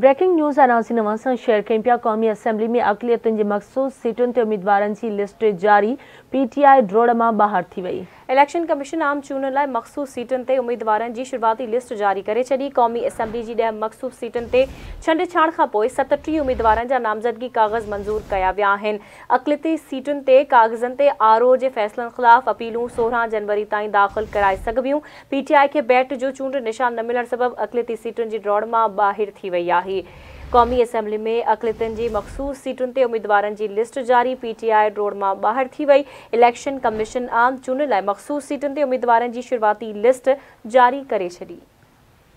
breaking news अनाउंसी नवां share कयूं पिया क़ौमी असेंबली में अकिलियतुनि जी मख़सूस सीटुनि ते उमीदवारनि जी लिस्ट जारी पीटीआई ड्रोड़ मां ॿाहरु थी वई इलेक्शन कमीशन आम चूंड लाइ मख़सूस सीटुनि ते उमीदवारनि जी शुरूआती लिस्ट जारी करे छॾी क़ौमी असेंबली जी ॾह मख़सूस सीटुनि ते छंड छाण खां पोइ सतटीह उमीदवारनि जा नामज़दगी कागज़ मंज़ूरु कया विया आहिनि अक़िलियती सीटुनि ते काग़ज़नि ते आर ओ जे फ़ैसिलनि ख़िलाफ़ अपीलूं सोरहं जनवरी ताईं दाख़िल कराए सघबियूं पी टी आई खे बैट जो चूंड निशान न मिलण सबबि अकिलियती सीटुनि जी दौड़ मां ॿाहिरि थी वई आहे क़ौमी असेंबली में अकलितन की मखसूस सीटों से उम्मीदवार की लिस्ट जारी पीटीआई रोड में बाहर थी वही इलेक्शन कमीशन आम चूंड लाइ मखसूस सीटों से उम्मीदवार की शुरुआती लिस्ट जारी करी